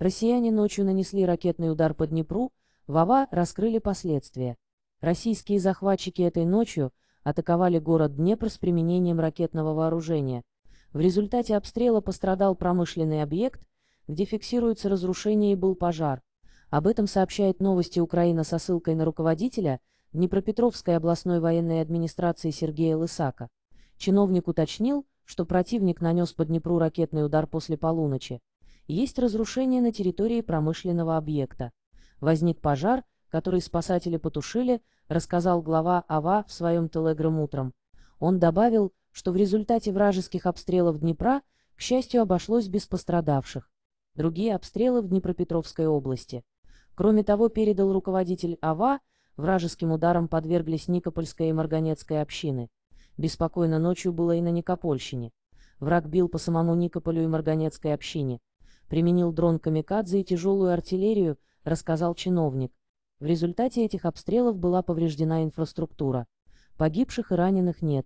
Россияне ночью нанесли ракетный удар по Днепру, Вова раскрыли последствия. Российские захватчики этой ночью атаковали город Днепр с применением ракетного вооружения. В результате обстрела пострадал промышленный объект, где фиксируется разрушение и был пожар. Об этом сообщает новости Украина со ссылкой на руководителя Днепропетровской областной военной администрации Сергея Лысака. Чиновник уточнил, что противник нанес по Днепру ракетный удар после полуночи есть разрушение на территории промышленного объекта. Возник пожар, который спасатели потушили, рассказал глава АВА в своем телеграм утром. Он добавил, что в результате вражеских обстрелов Днепра, к счастью, обошлось без пострадавших. Другие обстрелы в Днепропетровской области. Кроме того, передал руководитель АВА, вражеским ударом подверглись Никопольская и Марганецкая общины. Беспокойно ночью было и на Никопольщине. Враг бил по самому Никополю и Марганецкой общине применил дрон «Камикадзе» и тяжелую артиллерию, рассказал чиновник. В результате этих обстрелов была повреждена инфраструктура. Погибших и раненых нет.